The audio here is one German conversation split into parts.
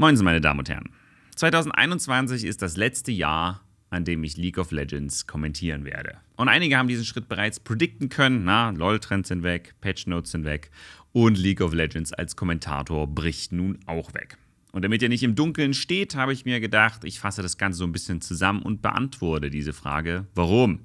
Moinsen, meine Damen und Herren. 2021 ist das letzte Jahr, an dem ich League of Legends kommentieren werde. Und einige haben diesen Schritt bereits predikten können. Na, LOL-Trends sind weg, Patch-Notes sind weg und League of Legends als Kommentator bricht nun auch weg. Und damit ihr nicht im Dunkeln steht, habe ich mir gedacht, ich fasse das Ganze so ein bisschen zusammen und beantworte diese Frage, warum?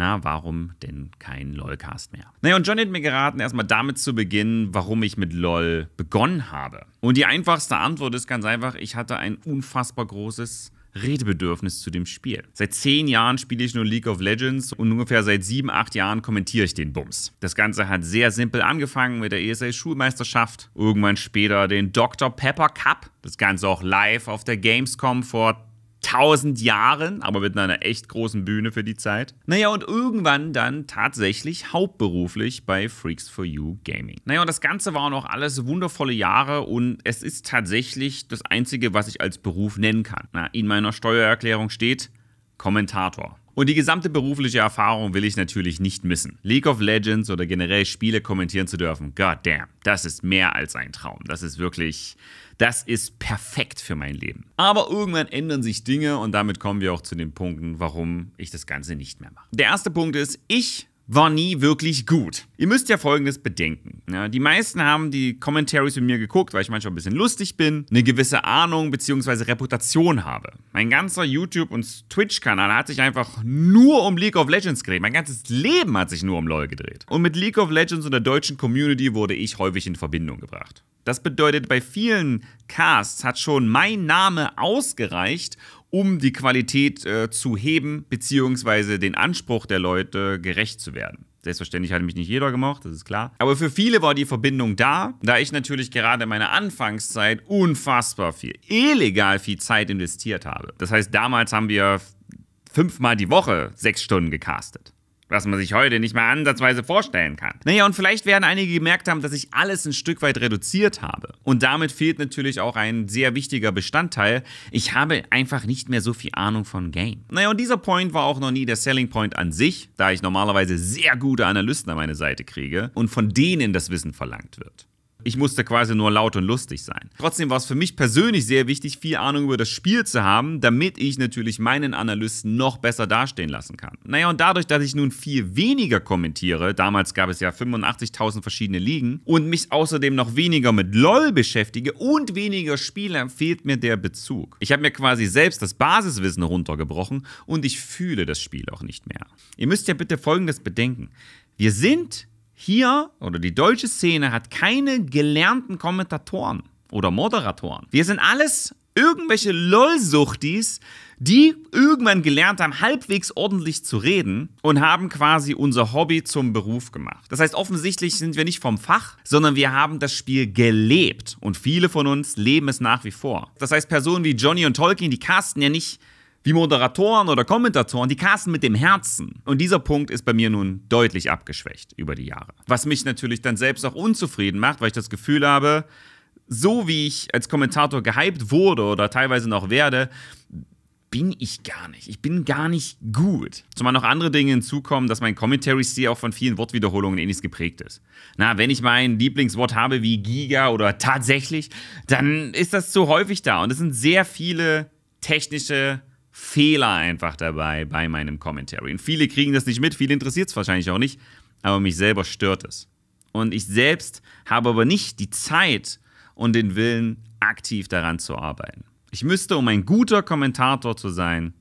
Na, warum denn kein LOL-Cast mehr? Naja, und John hat mir geraten, erstmal damit zu beginnen, warum ich mit LOL begonnen habe. Und die einfachste Antwort ist ganz einfach, ich hatte ein unfassbar großes Redebedürfnis zu dem Spiel. Seit zehn Jahren spiele ich nur League of Legends und ungefähr seit sieben, acht Jahren kommentiere ich den Bums. Das Ganze hat sehr simpel angefangen mit der ESL-Schulmeisterschaft, irgendwann später den Dr. Pepper Cup, das Ganze auch live auf der Gamescom vor 1000 Jahren, aber mit einer echt großen Bühne für die Zeit. Naja, und irgendwann dann tatsächlich hauptberuflich bei Freaks for You Gaming. Naja, und das Ganze waren auch alles wundervolle Jahre und es ist tatsächlich das Einzige, was ich als Beruf nennen kann. Na, in meiner Steuererklärung steht Kommentator. Und die gesamte berufliche Erfahrung will ich natürlich nicht missen. League of Legends oder generell Spiele kommentieren zu dürfen, goddamn, das ist mehr als ein Traum. Das ist wirklich, das ist perfekt für mein Leben. Aber irgendwann ändern sich Dinge und damit kommen wir auch zu den Punkten, warum ich das Ganze nicht mehr mache. Der erste Punkt ist, ich war nie wirklich gut. Ihr müsst ja Folgendes bedenken. Ja, ne? die meisten haben die Commentaries mit mir geguckt, weil ich manchmal ein bisschen lustig bin, eine gewisse Ahnung bzw. Reputation habe. Mein ganzer YouTube- und Twitch-Kanal hat sich einfach nur um League of Legends gedreht. Mein ganzes Leben hat sich nur um LoL gedreht. Und mit League of Legends und der deutschen Community wurde ich häufig in Verbindung gebracht. Das bedeutet, bei vielen Casts hat schon mein Name ausgereicht, um die Qualität äh, zu heben, beziehungsweise den Anspruch der Leute gerecht zu werden. Selbstverständlich hat mich nicht jeder gemacht, das ist klar. Aber für viele war die Verbindung da, da ich natürlich gerade in meiner Anfangszeit unfassbar viel, illegal viel Zeit investiert habe. Das heißt, damals haben wir fünfmal die Woche sechs Stunden gecastet was man sich heute nicht mal ansatzweise vorstellen kann. Naja, und vielleicht werden einige gemerkt haben, dass ich alles ein Stück weit reduziert habe. Und damit fehlt natürlich auch ein sehr wichtiger Bestandteil. Ich habe einfach nicht mehr so viel Ahnung von Game. Naja, und dieser Point war auch noch nie der Selling Point an sich, da ich normalerweise sehr gute Analysten an meine Seite kriege und von denen das Wissen verlangt wird. Ich musste quasi nur laut und lustig sein. Trotzdem war es für mich persönlich sehr wichtig, viel Ahnung über das Spiel zu haben, damit ich natürlich meinen Analysten noch besser dastehen lassen kann. Naja, und dadurch, dass ich nun viel weniger kommentiere, damals gab es ja 85.000 verschiedene Ligen, und mich außerdem noch weniger mit LOL beschäftige und weniger Spiele, fehlt mir der Bezug. Ich habe mir quasi selbst das Basiswissen runtergebrochen und ich fühle das Spiel auch nicht mehr. Ihr müsst ja bitte Folgendes bedenken. Wir sind hier oder die deutsche Szene hat keine gelernten Kommentatoren oder Moderatoren. Wir sind alles irgendwelche Lollsuchtis, die irgendwann gelernt haben, halbwegs ordentlich zu reden und haben quasi unser Hobby zum Beruf gemacht. Das heißt, offensichtlich sind wir nicht vom Fach, sondern wir haben das Spiel gelebt und viele von uns leben es nach wie vor. Das heißt, Personen wie Johnny und Tolkien, die casten ja nicht wie Moderatoren oder Kommentatoren, die casten mit dem Herzen. Und dieser Punkt ist bei mir nun deutlich abgeschwächt über die Jahre. Was mich natürlich dann selbst auch unzufrieden macht, weil ich das Gefühl habe, so wie ich als Kommentator gehypt wurde oder teilweise noch werde, bin ich gar nicht. Ich bin gar nicht gut. Zumal noch andere Dinge hinzukommen, dass mein Commentary-Stil auch von vielen Wortwiederholungen ähnlich geprägt ist. Na, wenn ich mein Lieblingswort habe wie Giga oder tatsächlich, dann ist das zu häufig da. Und es sind sehr viele technische Fehler einfach dabei bei meinem Commentary. Und viele kriegen das nicht mit, viele interessiert es wahrscheinlich auch nicht, aber mich selber stört es. Und ich selbst habe aber nicht die Zeit und den Willen, aktiv daran zu arbeiten. Ich müsste, um ein guter Kommentator zu sein,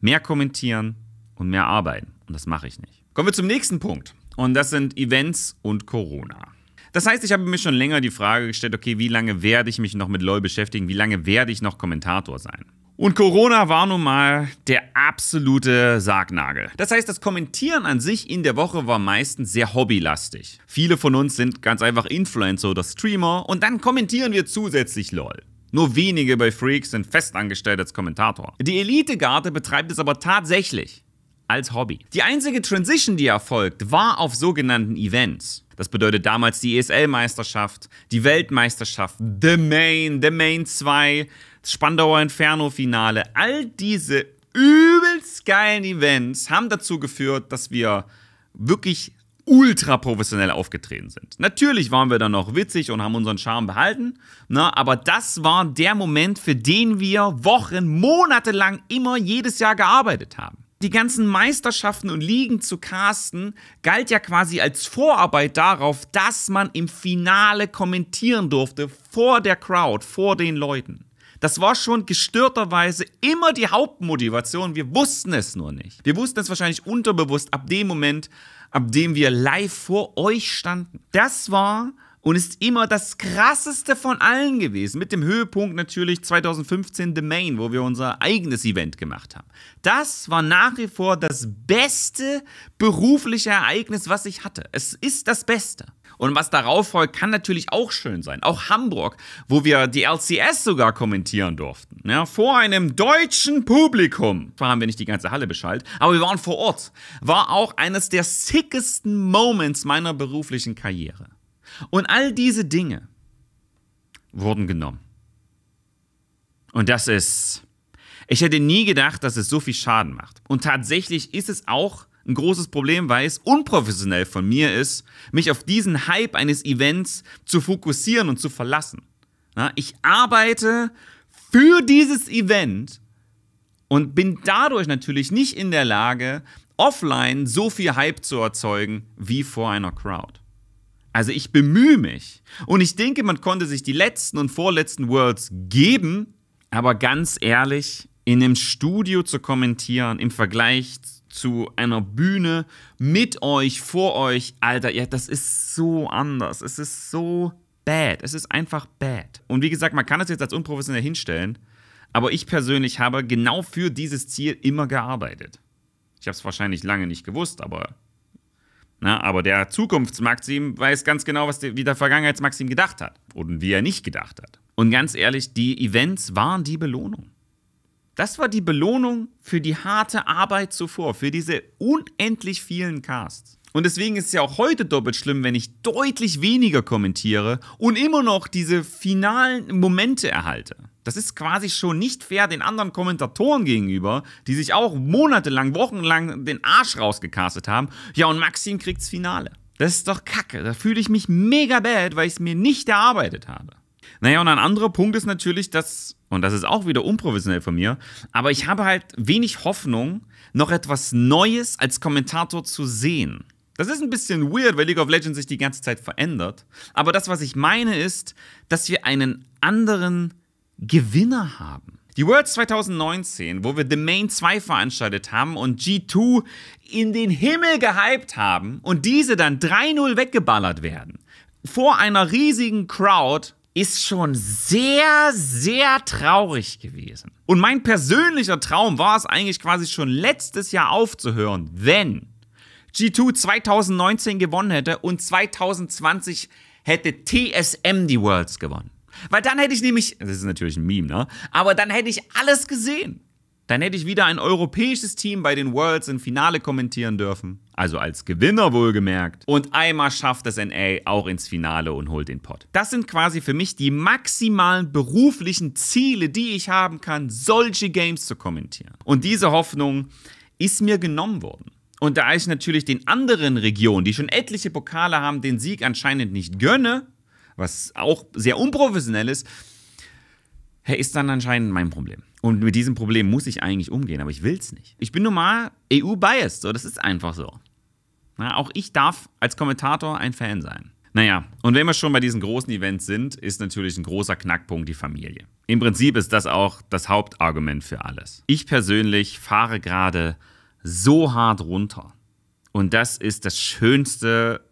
mehr kommentieren und mehr arbeiten. Und das mache ich nicht. Kommen wir zum nächsten Punkt. Und das sind Events und Corona. Das heißt, ich habe mir schon länger die Frage gestellt, okay, wie lange werde ich mich noch mit LOL beschäftigen? Wie lange werde ich noch Kommentator sein? Und Corona war nun mal der absolute Sargnagel. Das heißt, das Kommentieren an sich in der Woche war meistens sehr hobbylastig. Viele von uns sind ganz einfach Influencer oder Streamer und dann kommentieren wir zusätzlich LOL. Nur wenige bei Freaks sind festangestellt als Kommentator. Die Elite-Garde betreibt es aber tatsächlich als Hobby. Die einzige Transition, die erfolgt, war auf sogenannten Events. Das bedeutet damals die ESL-Meisterschaft, die Weltmeisterschaft, The Main, The Main 2, Spandauer Inferno-Finale, all diese übelst geilen Events haben dazu geführt, dass wir wirklich ultra professionell aufgetreten sind. Natürlich waren wir dann noch witzig und haben unseren Charme behalten, ne, aber das war der Moment, für den wir Wochen, Monate lang immer jedes Jahr gearbeitet haben. Die ganzen Meisterschaften und Ligen zu casten galt ja quasi als Vorarbeit darauf, dass man im Finale kommentieren durfte vor der Crowd, vor den Leuten. Das war schon gestörterweise immer die Hauptmotivation. Wir wussten es nur nicht. Wir wussten es wahrscheinlich unterbewusst ab dem Moment, ab dem wir live vor euch standen. Das war und ist immer das krasseste von allen gewesen. Mit dem Höhepunkt natürlich 2015 The Main, wo wir unser eigenes Event gemacht haben. Das war nach wie vor das beste berufliche Ereignis, was ich hatte. Es ist das Beste. Und was darauf folgt, kann natürlich auch schön sein. Auch Hamburg, wo wir die LCS sogar kommentieren durften. Ja, vor einem deutschen Publikum. Zwar haben wir nicht die ganze Halle beschallt, aber wir waren vor Ort. War auch eines der sickesten Moments meiner beruflichen Karriere. Und all diese Dinge wurden genommen. Und das ist. Ich hätte nie gedacht, dass es so viel Schaden macht. Und tatsächlich ist es auch ein großes Problem, weil es unprofessionell von mir ist, mich auf diesen Hype eines Events zu fokussieren und zu verlassen. Ich arbeite für dieses Event und bin dadurch natürlich nicht in der Lage, offline so viel Hype zu erzeugen wie vor einer Crowd. Also ich bemühe mich und ich denke, man konnte sich die letzten und vorletzten Worlds geben, aber ganz ehrlich, in einem Studio zu kommentieren im Vergleich zu zu einer Bühne mit euch, vor euch. Alter, ja, das ist so anders. Es ist so bad. Es ist einfach bad. Und wie gesagt, man kann es jetzt als unprofessionell hinstellen, aber ich persönlich habe genau für dieses Ziel immer gearbeitet. Ich habe es wahrscheinlich lange nicht gewusst, aber. Na, aber der Zukunftsmaxim weiß ganz genau, was der, wie der Vergangenheitsmaxim gedacht hat und wie er nicht gedacht hat. Und ganz ehrlich, die Events waren die Belohnung. Das war die Belohnung für die harte Arbeit zuvor, für diese unendlich vielen Casts. Und deswegen ist es ja auch heute doppelt schlimm, wenn ich deutlich weniger kommentiere und immer noch diese finalen Momente erhalte. Das ist quasi schon nicht fair den anderen Kommentatoren gegenüber, die sich auch monatelang, wochenlang den Arsch rausgecastet haben. Ja, und Maxim kriegt's Finale. Das ist doch Kacke. Da fühle ich mich mega bad, weil ich es mir nicht erarbeitet habe. Naja, und ein anderer Punkt ist natürlich, dass, und das ist auch wieder unprofessionell von mir, aber ich habe halt wenig Hoffnung, noch etwas Neues als Kommentator zu sehen. Das ist ein bisschen weird, weil League of Legends sich die ganze Zeit verändert. Aber das, was ich meine, ist, dass wir einen anderen Gewinner haben. Die Worlds 2019, wo wir The Main 2 veranstaltet haben und G2 in den Himmel gehypt haben und diese dann 3-0 weggeballert werden. Vor einer riesigen Crowd ist schon sehr, sehr traurig gewesen. Und mein persönlicher Traum war es eigentlich quasi schon letztes Jahr aufzuhören, wenn G2 2019 gewonnen hätte und 2020 hätte TSM die Worlds gewonnen. Weil dann hätte ich nämlich, das ist natürlich ein Meme, ne? Aber dann hätte ich alles gesehen. Dann hätte ich wieder ein europäisches Team bei den Worlds im Finale kommentieren dürfen. Also als Gewinner wohlgemerkt. Und einmal schafft das NA auch ins Finale und holt den Pot. Das sind quasi für mich die maximalen beruflichen Ziele, die ich haben kann, solche Games zu kommentieren. Und diese Hoffnung ist mir genommen worden. Und da ich natürlich den anderen Regionen, die schon etliche Pokale haben, den Sieg anscheinend nicht gönne, was auch sehr unprofessionell ist, ist dann anscheinend mein Problem. Und mit diesem Problem muss ich eigentlich umgehen, aber ich will es nicht. Ich bin mal EU-biased, so, das ist einfach so. Na, auch ich darf als Kommentator ein Fan sein. Naja, und wenn wir schon bei diesen großen Events sind, ist natürlich ein großer Knackpunkt die Familie. Im Prinzip ist das auch das Hauptargument für alles. Ich persönlich fahre gerade so hart runter. Und das ist das Schönste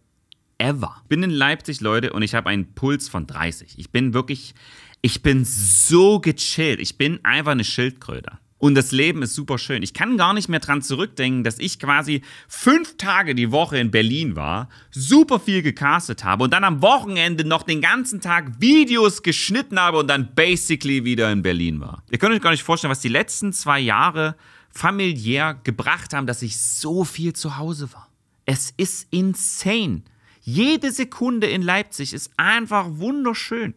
ever. Ich bin in Leipzig, Leute, und ich habe einen Puls von 30. Ich bin wirklich, ich bin so gechillt. Ich bin einfach eine Schildkröte. Und das Leben ist super schön. Ich kann gar nicht mehr dran zurückdenken, dass ich quasi fünf Tage die Woche in Berlin war, super viel gecastet habe und dann am Wochenende noch den ganzen Tag Videos geschnitten habe und dann basically wieder in Berlin war. Ihr könnt euch gar nicht vorstellen, was die letzten zwei Jahre familiär gebracht haben, dass ich so viel zu Hause war. Es ist insane. Jede Sekunde in Leipzig ist einfach wunderschön.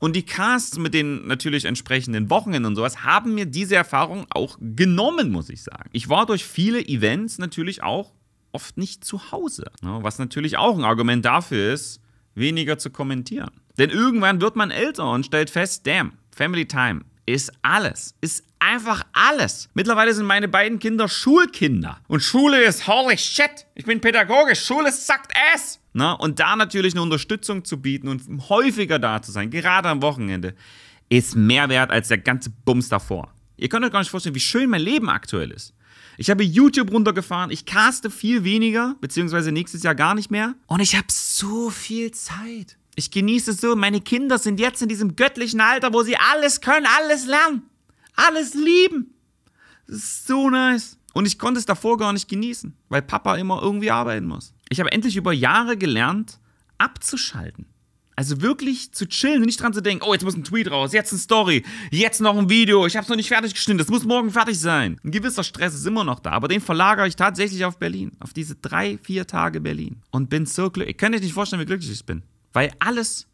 Und die Casts mit den natürlich entsprechenden Wochenenden und sowas haben mir diese Erfahrung auch genommen, muss ich sagen. Ich war durch viele Events natürlich auch oft nicht zu Hause, ne? was natürlich auch ein Argument dafür ist, weniger zu kommentieren. Denn irgendwann wird man älter und stellt fest, damn, Family Time ist alles. Ist einfach alles. Mittlerweile sind meine beiden Kinder Schulkinder. Und Schule ist holy shit. Ich bin Pädagoge. Schule sagt ass. Na, und da natürlich eine Unterstützung zu bieten und häufiger da zu sein, gerade am Wochenende, ist mehr wert als der ganze Bums davor. Ihr könnt euch gar nicht vorstellen, wie schön mein Leben aktuell ist. Ich habe YouTube runtergefahren, ich caste viel weniger, beziehungsweise nächstes Jahr gar nicht mehr. Und ich habe so viel Zeit. Ich genieße es so, meine Kinder sind jetzt in diesem göttlichen Alter, wo sie alles können, alles lernen, alles lieben. Das ist so nice. Und ich konnte es davor gar nicht genießen, weil Papa immer irgendwie arbeiten muss. Ich habe endlich über Jahre gelernt, abzuschalten. Also wirklich zu chillen und nicht dran zu denken, oh, jetzt muss ein Tweet raus, jetzt eine Story, jetzt noch ein Video, ich habe es noch nicht fertig geschnitten, das muss morgen fertig sein. Ein gewisser Stress ist immer noch da, aber den verlagere ich tatsächlich auf Berlin, auf diese drei, vier Tage Berlin. Und bin so glücklich, ich kann euch nicht vorstellen, wie glücklich ich bin weil alles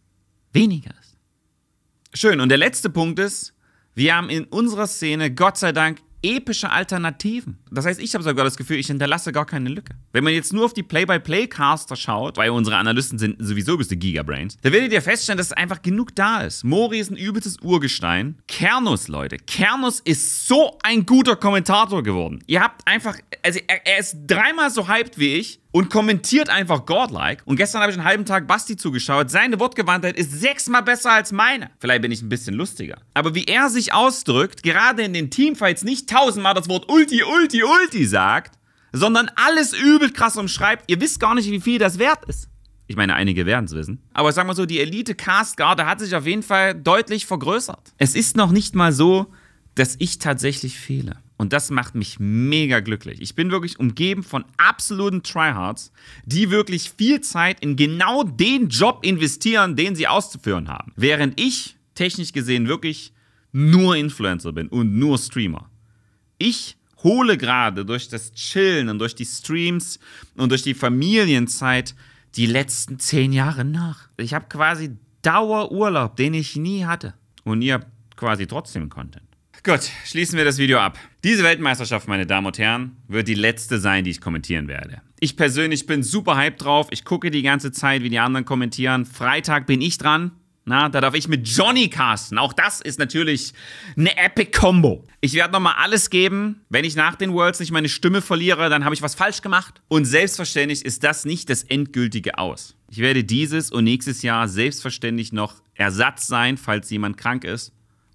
weniger ist. Schön, und der letzte Punkt ist, wir haben in unserer Szene Gott sei Dank epische Alternativen. Das heißt, ich habe sogar das Gefühl, ich hinterlasse gar keine Lücke. Wenn man jetzt nur auf die Play-by-Play-Caster schaut, weil unsere Analysten sind sowieso bis die Gigabrains, da werdet ihr feststellen, dass es einfach genug da ist. Mori ist ein übelstes Urgestein. Kernus, Leute. Kernus ist so ein guter Kommentator geworden. Ihr habt einfach, also er, er ist dreimal so hyped wie ich und kommentiert einfach godlike. Und gestern habe ich einen halben Tag Basti zugeschaut. Seine Wortgewandtheit ist sechsmal besser als meine. Vielleicht bin ich ein bisschen lustiger. Aber wie er sich ausdrückt, gerade in den Teamfights nicht tausendmal das Wort Ulti, Ulti, Ulti sagt, sondern alles übel krass umschreibt. Ihr wisst gar nicht, wie viel das wert ist. Ich meine, einige werden es wissen. Aber sagen wir so, die elite cast Guard hat sich auf jeden Fall deutlich vergrößert. Es ist noch nicht mal so, dass ich tatsächlich fehle. Und das macht mich mega glücklich. Ich bin wirklich umgeben von absoluten Tryhards, die wirklich viel Zeit in genau den Job investieren, den sie auszuführen haben. Während ich technisch gesehen wirklich nur Influencer bin und nur Streamer. Ich hole gerade durch das Chillen und durch die Streams und durch die Familienzeit die letzten zehn Jahre nach. Ich habe quasi Dauerurlaub, den ich nie hatte. Und ihr habt quasi trotzdem Content. Gut, schließen wir das Video ab. Diese Weltmeisterschaft, meine Damen und Herren, wird die letzte sein, die ich kommentieren werde. Ich persönlich bin super hyped drauf. Ich gucke die ganze Zeit, wie die anderen kommentieren. Freitag bin ich dran. Na, da darf ich mit Johnny casten. Auch das ist natürlich eine epic Combo. Ich werde nochmal alles geben. Wenn ich nach den Worlds nicht meine Stimme verliere, dann habe ich was falsch gemacht. Und selbstverständlich ist das nicht das endgültige Aus. Ich werde dieses und nächstes Jahr selbstverständlich noch Ersatz sein, falls jemand krank ist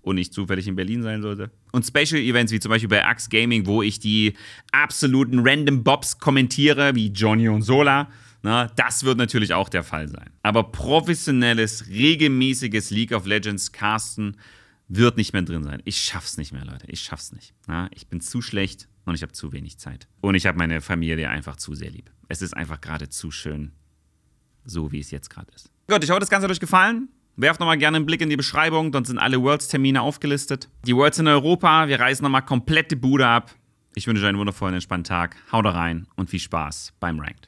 und nicht zufällig in Berlin sein sollte. Und Special Events wie zum Beispiel bei Axe Gaming, wo ich die absoluten Random Bobs kommentiere, wie Johnny und Sola. Na, das wird natürlich auch der Fall sein. Aber professionelles, regelmäßiges League of Legends Casten wird nicht mehr drin sein. Ich schaff's nicht mehr, Leute. Ich schaff's nicht. Na, ich bin zu schlecht und ich habe zu wenig Zeit. Und ich habe meine Familie einfach zu sehr lieb. Es ist einfach gerade zu schön, so wie es jetzt gerade ist. Gott, ich hoffe, das Ganze hat euch gefallen. Werft nochmal gerne einen Blick in die Beschreibung, dort sind alle Worlds-Termine aufgelistet. Die Worlds in Europa, wir reißen nochmal komplett die Bude ab. Ich wünsche euch einen wundervollen, entspannten Tag. Haut rein und viel Spaß beim Ranked.